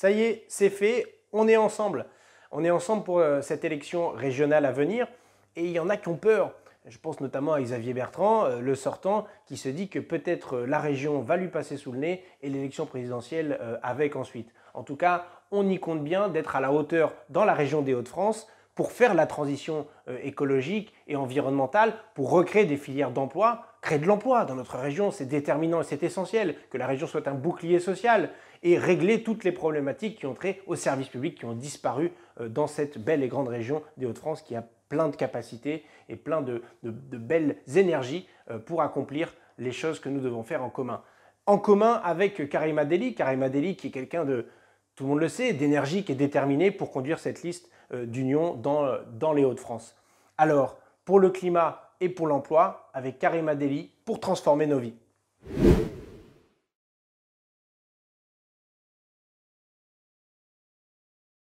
Ça y est, c'est fait, on est ensemble. On est ensemble pour euh, cette élection régionale à venir et il y en a qui ont peur. Je pense notamment à Xavier Bertrand, euh, le sortant, qui se dit que peut-être euh, la région va lui passer sous le nez et l'élection présidentielle avec ensuite. En tout cas, on y compte bien d'être à la hauteur dans la région des Hauts-de-France pour faire la transition écologique et environnementale, pour recréer des filières d'emploi, de l'emploi dans notre région, c'est déterminant et c'est essentiel que la région soit un bouclier social et régler toutes les problématiques qui ont trait aux services publics qui ont disparu euh, dans cette belle et grande région des Hauts-de-France qui a plein de capacités et plein de, belles énergies euh, pour accomplir les choses que nous devons faire en commun. En commun avec Karim Deli, Karim Deli qui est quelqu'un de, tout le monde le sait, d'énergique et déterminé pour conduire cette liste euh, d'union dans, dans les Hauts-de-France. Alors, pour le climat, et pour l'emploi avec Karima Deli pour transformer nos vies.